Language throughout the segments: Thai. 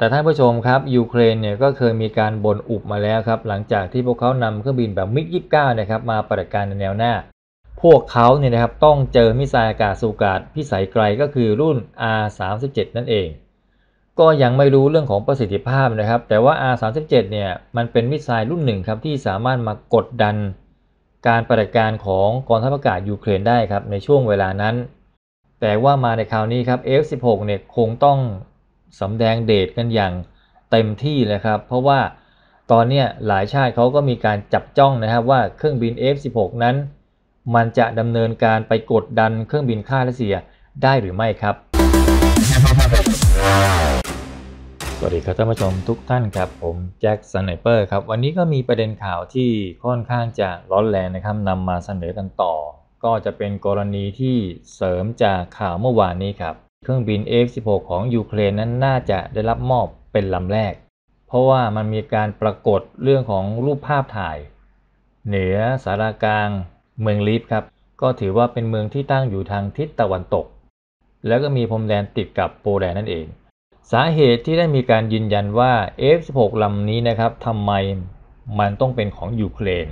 แต่ท่านผู้ชมครับยูเครนเนี่ยก็เคยมีการบ่นอุบมาแล้วครับ หลังจากที่พวกเขานำเครื่องบินแบบมิกยี่สิบเก้านะครับ มาปฏิิการในแนวหน้า พวกเขาเนี่ยนะครับต้องเจอมิสไซล์อากาศสูกาดพิสัยไกลก็คือรุ่น R37 นั่นเอง ก็ยังไม่รู้เรื่องของประสิทธิภาพนะครับ แต่ว่า R37 เนี่ยมันเป็นมิสไซล์รุ่นหนึ่งครับที่สามารถมากดดันการปฏิิการของกองทัพอากาศยูเครนได้ครับในช่วงเวลานั้น แต่ว่ามาในคราวนี้ครับ F16 เนี่ยคงต้องสำแดงเดทกันอย่างเต็มที่เลยครับ เพราะว่าตอนนี้หลายชาติเขาก็มีการจับจ้องนะครับว่าเครื่องบิน F16 นั้น มันจะดำเนินการไปกดดันเครื่องบินค่ารัสเซียได้หรือไม่ครับ สวัสดีครับท่านผู้ชมทุกท่านครับผม แจ็คสไนเปอร์ครับวันนี้ก็มีประเด็นข่าวที่ค่อนข้างจะร้อนแรงนะครับนำมาเสนอกันต่อ ก็จะเป็นกรณีที่เสริมจากข่าวเมื่อวานนี้ครับเครื่องบิน F-16 ของยูเครนนั้นน่าจะได้รับมอบเป็นลำแรก เพราะว่ามันมีการปรากฏเรื่องของรูปภาพถ่าย เหนือสารากลางเมืองลีฟครับ ก็ถือว่าเป็นเมืองที่ตั้งอยู่ทางทิศตะวันตก แล้วก็มีพรมแดนติดกับโปแลนด์นั่นเอง สาเหตุที่ได้มีการยืนยันว่า F-16 ลำนี้นะครับทำไมมันต้องเป็นของยูเครน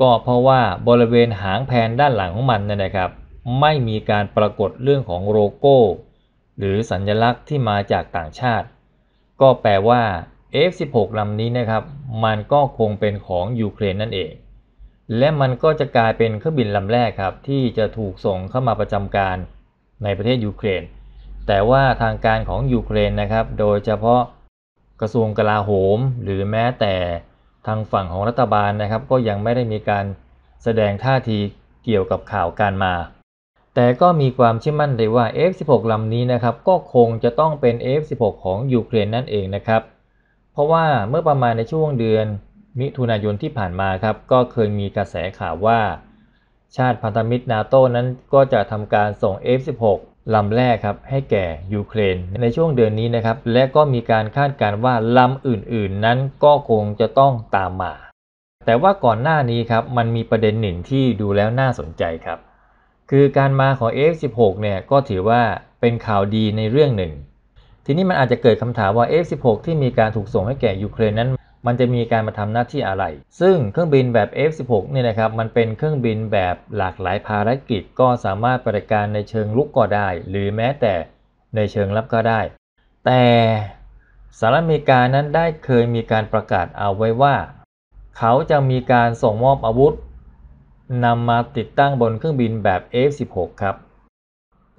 ก็เพราะว่าบริเวณหางแผนด้านหลังของมันนะครับไม่มีการปรากฏเรื่องของโลโก้ หรือสัญลักษณ์ที่มาจากต่างชาติ ก็แปลว่า F16 ลำนี้นะครับ มันก็คงเป็นของยูเครนนั่นเอง และมันก็จะกลายเป็นเครื่องบินลำแรกครับ ที่จะถูกส่งเข้ามาประจำการในประเทศยูเครนแต่ว่าทางการของยูเครนนะครับ โดยเฉพาะกระทรวงกลาโหม หรือแม้แต่ทางฝั่งของรัฐบาลนะครับ ก็ยังไม่ได้มีการแสดงท่าทีเกี่ยวกับข่าวการมาแต่ก็มีความเชื่อมั่นได้ว่า F-16 ลำนี้นะครับก็คงจะต้องเป็น F-16 ของยูเครนนั่นเองนะครับเพราะว่าเมื่อประมาณในช่วงเดือน มิถุนายนที่ผ่านมาครับก็เคยมีกระแสข่าวว่า ชาติพันธมิตรนาโต้นั้นก็จะทำการส่ง F-16 ลำแรกครับให้แก่ยูเครนในช่วงเดือนนี้นะครับและก็มีการคาดการณ์ว่าลำอื่น ๆ นั้นก็คงจะต้องตามมา แต่ว่าก่อนหน้านี้ครับมันมีประเด็นหนึ่งที่ดูแล้วน่าสนใจครับคือการมาของ F16 เนี่ยก็ถือว่าเป็นข่าวดีในเรื่องหนึ่ง ทีนี้มันอาจจะเกิดคำถามว่า F16 ที่มีการถูกส่งให้แก่ยูเครนนั้น มันจะมีการมาทำหน้าที่อะไร ซึ่งเครื่องบินแบบ F16 นี่นะครับมันเป็นเครื่องบินแบบหลากหลายภารกิจ ก็สามารถปฏิการในเชิงลุกก็ได้หรือแม้แต่ในเชิงรับก็ได้ แต่สหรัฐอเมริกานั้นได้เคยมีการประกาศเอาไว้ว่า เขาจะมีการส่งมอบอาวุธนำมาติดตั้งบนเครื่องบินแบบ F16 ครับ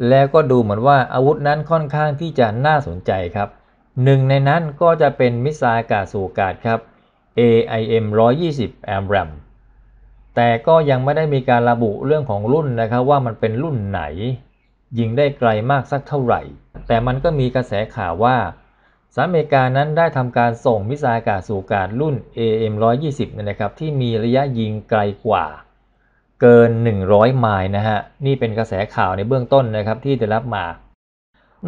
แล้วก็ดูเหมือนว่าอาวุธนั้นค่อนข้างที่จะน่าสนใจครับ หนึ่งในนั้นก็จะเป็นมิสไซล์กาสูกาดครับ AIM 120 AMRAAM แต่ก็ยังไม่ได้มีการระบุเรื่องของรุ่นนะครับ ว่ามันเป็นรุ่นไหน ยิงได้ไกลมากสักเท่าไหร่ แต่มันก็มีกระแสข่าวว่าสหรัฐอเมริกานั้นได้ทำการส่งมิสไซล์กาสูกาดรุ่น AM 120นะครับที่มีระยะยิงไกลกว่าเกิน 100 ไมล์นะฮะ นี่เป็นกระแสข่าวในเบื้องต้น นะครับ ที่ได้รับมา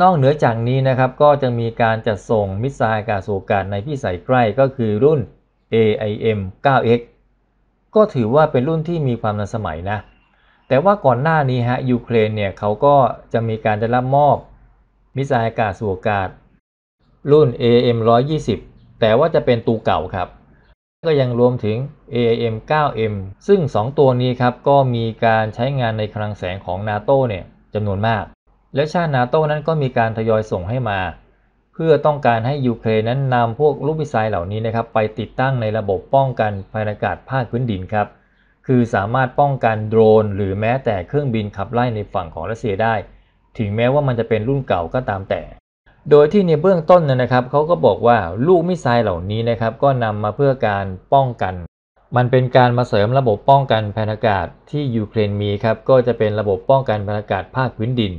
นอกเหนือจาก นี้ นะครับ ก็จะมีการจัดส่ง มิสไซล์ากาศสูกานในพี่ัยใกล้ ก็คือรุ่น AIM 9X ก็ถือว่าเป็นรุ่นที่มีความทันสมัยนะ แต่ว่าก่อนหน้านี้ ฮะ ยูเครน เนี่ย เขาก็ จะ มีการได้รับมอบ มิสไซล์ากาศสูกาศรุ่น AM 120 แต่ว่าจะเป็นตูเก่า ครับก็ยังรวมถึง AIM 9M ซึ่ง 2 ตัวนี้ครับก็มีการใช้งานในคลังแสงของ NATO เนี่ยจำนวนมาก และชาติ NATO นั้นก็มีการทยอยส่งให้มา เพื่อต้องการให้ยูเครนนั้นนำพวกลูกมิสไซล์เหล่านี้นะครับไปติดตั้งในระบบป้องกันภายอากาศภาคพื้นดินครับ คือสามารถป้องกันโดรนหรือแม้แต่เครื่องบินขับไล่ในฝั่งของรัสเซียได้ ถึงแม้ว่ามันจะเป็นรุ่นเก่าก็ตามแต่โดยที่ในเบื้องต้นนะครับเขาก็บอกว่าลูกมิสไซล์เหล่านี้นะครับก็นำมาเพื่อการป้องกัน มันเป็นการมาเสริมระบบป้องกันแผ่นอากาศที่ยูเครนมีครับ ก็จะเป็นระบบป้องกันแผ่นอากาศภาคพื้นดิน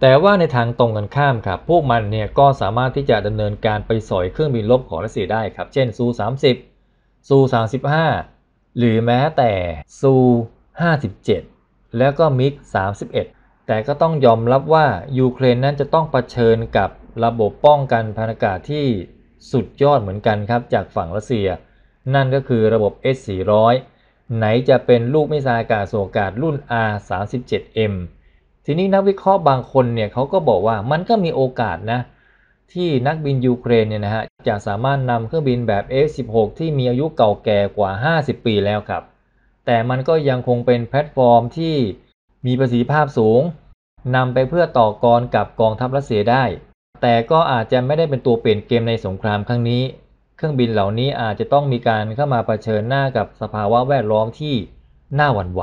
แต่ว่าในทางตรงกันข้ามครับพวกมันเนี่ยก็สามารถที่จะดำเนินการไปสอยเครื่องบินลบของรัสเซียได้ครับเช่น ซู 30 ซู 35 หรือแม้แต่ซู 57 แล้วก็มิก31แต่ก็ต้องยอมรับว่ายูเครนนั้นจะต้องเผชิญกับระบบป้องกันพันธากาศที่สุดยอดเหมือนกันครับจากฝั่งรัสเซีย นั่นก็คือระบบ S400 ไหนจะเป็นลูกมิสไซล์อากาศโสกาศรุ่น R37M ทีนี้นักวิเคราะห์บางคนเนี่ยเขาก็บอกว่ามันก็มีโอกาสนะที่นักบินยูเครนเนี่ยนะฮะจะสามารถนำเครื่องบินแบบ F16 ที่มีอายุเก่าแก่กว่า 50 ปีแล้วครับ แต่มันก็ยังคงเป็นแพลตฟอร์มที่มีประสิทธิภาพสูงนำไปเพื่อต่อกรกับกองทัพรัสเซียได้แต่ก็อาจจะไม่ได้เป็นตัวเปลี่ยนเกมในสงครามครั้งนี้ เครื่องบินเหล่านี้อาจจะต้องมีการเข้ามาเผชิญหน้ากับสภาวะแวดล้อมที่น่าหวั่นไหว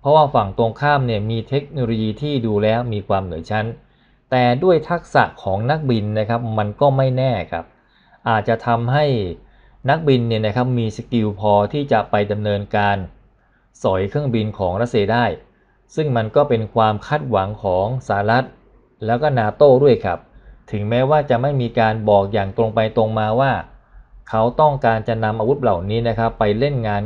เพราะว่าฝั่งตรงข้ามเนี่ยมีเทคโนโลยีที่ดูแล้วมีความเหนือชั้น แต่ด้วยทักษะของนักบินนะครับมันก็ไม่แน่ครับ อาจจะทำให้นักบินเนี่ยนะครับมีสกิลพอที่จะไปดำเนินการสอยเครื่องบินของรัสเซียได้ ซึ่งมันก็เป็นความคาดหวังของสหรัฐ แล้วก็นาโต้ด้วยครับถึงแม้ว่าจะไม่มีการบอกอย่างตรงไปตรงมาว่า เขาต้องการจะนำอาวุธเหล่านี้นะครับไปเล่นงาน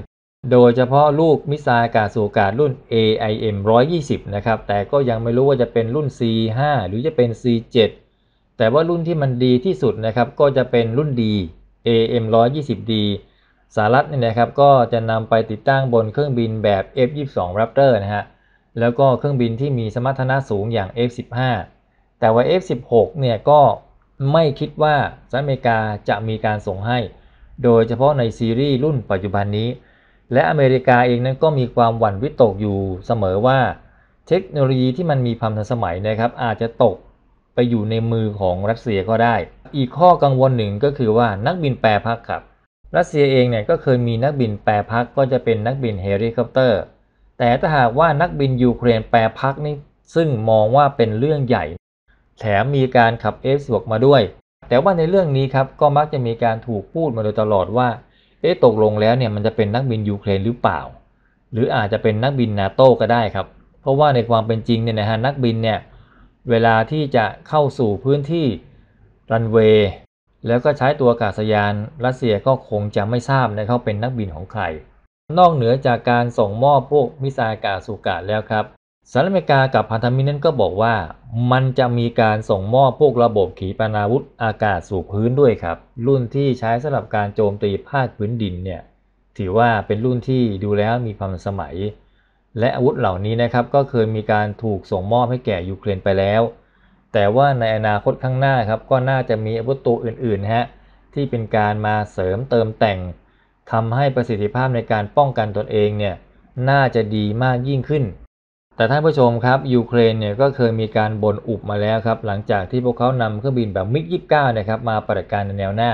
โดยเฉพาะลูกมิซากาสูการุ่น AIM 120 นะครับแต่ก็ยังไม่รู้ว่าจะเป็นรุ่น C5 หรือจะเป็น C7 แต่ว่ารุ่นที่มันดีที่สุดนะครับก็จะเป็นรุ่นดี AM 120D สารัฐเนี่ยนะครับก็จะนำไปติดตั้งบนเครื่องบินแบบ F22 Raptor นะฮะแล้วก็เครื่องบินที่มีสมรรถนะสูงอย่าง F15 แต่ว่า F16 เนี่ยก็ไม่คิดว่าสหรัฐอเมริกาจะมีการส่งให้ โดยเฉพาะในซีรีส์รุ่นปัจจุบันนี้ และอเมริกาเองนั้นก็มีความหวั่นวิตกอยู่เสมอว่า เทคโนโลยีที่มันมีความทันสมัยนะครับ อาจจะตกไปอยู่ในมือของรัสเซียก็ได้ อีกข้อกังวลหนึ่งก็คือว่านักบินแปรพักครับ รัสเซียเองเนี่ยก็เคยมีนักบินแปรพักก็จะเป็นนักบินเฮลิคอปเตอร์ แต่ถ้าหากว่านักบินยูเครนแปรพักนี่ซึ่งมองว่าเป็นเรื่องใหญ่แถมมีการขับอสวกมาด้วย แต่ว่าในเรื่องนี้ครับ ก็มักจะมีการถูกพูดมาโดยตลอดว่าเอ๊ะตกลงแล้วเนี่ยมันจะเป็นนักบินยูเครนหรือเปล่า หรืออาจจะเป็นนักบินนาโต้ก็ได้ครับ เพราะว่าในความเป็นจริงเนี่ยนะฮะนักบินเนี่ยเวลาที่จะเข้าสู่พื้นที่รันเวย์แล้วก็ใช้ตัวอากาศยาน รัสเซียก็คงจะไม่ทราบนะเขาเป็นนักบินของใครนอกเหนือจากการส่งมอบพวกมิสไซล์อากาศสู่อากาศแล้วครับสหรัฐอเมริกากับพันธมิตรนั้นก็บอกว่า มันจะมีการส่งมอบพวกระบบขีปนาวุธอากาศสู่พื้นด้วยครับ รุ่นที่ใช้สำหรับการโจมตีภาคพื้นดินเนี่ยถือว่าเป็นรุ่นที่ดูแล้วมีความสมัย และอาวุธเหล่านี้นะครับก็เคยมีการถูกส่งมอบให้แก่ยูเครนไปแล้ว แต่ว่าในอนาคตข้างหน้าครับก็น่าจะมีอาวุธตัวอื่นๆฮะที่เป็นการมาเสริมเติมแต่งทำให้ประสิทธิภาพในการป้องกันตนเองเนี่ยน่าจะดีมากยิ่งขึ้นแต่ท่านผู้ชมครับยูเครนเนี่ยก็เคยมีการบ่นอุบมาแล้วครับ หลังจากที่พวกเขานำเครื่องบินแบบมิก29 นะครับ มาปฏิบัติการในแนวหน้า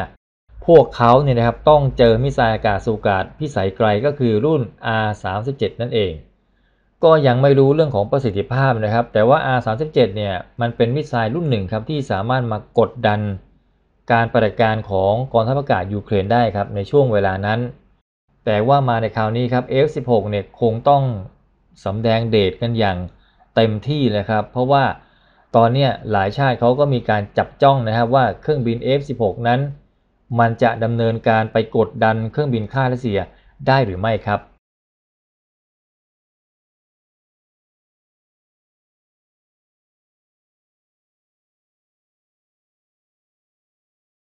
พวกเขาเนี่ยนะครับต้องเจอมิสไซล์อากาศสูกาดพิสัยไกลก็คือรุ่น R37 นั่นเอง ก็ยังไม่รู้เรื่องของประสิทธิภาพนะครับ แต่ว่า R37 เนี่ยมันเป็นมิสไซล์รุ่นหนึ่งครับที่สามารถมากดดันการปฏิบัติการของกองทัพอากาศยูเครนได้ครับในช่วงเวลานั้น แต่ว่ามาในคราวนี้ครับ F16 เนี่ยคงต้องสำแดงเดทกันอย่างเต็มที่เลยครับ เพราะว่าตอนนี้หลายชาติเขาก็มีการจับจ้องนะครับว่าเครื่องบิน F16 นั้น มันจะดำเนินการไปกดดันเครื่องบินค่ารัสเซียได้หรือไม่ครับ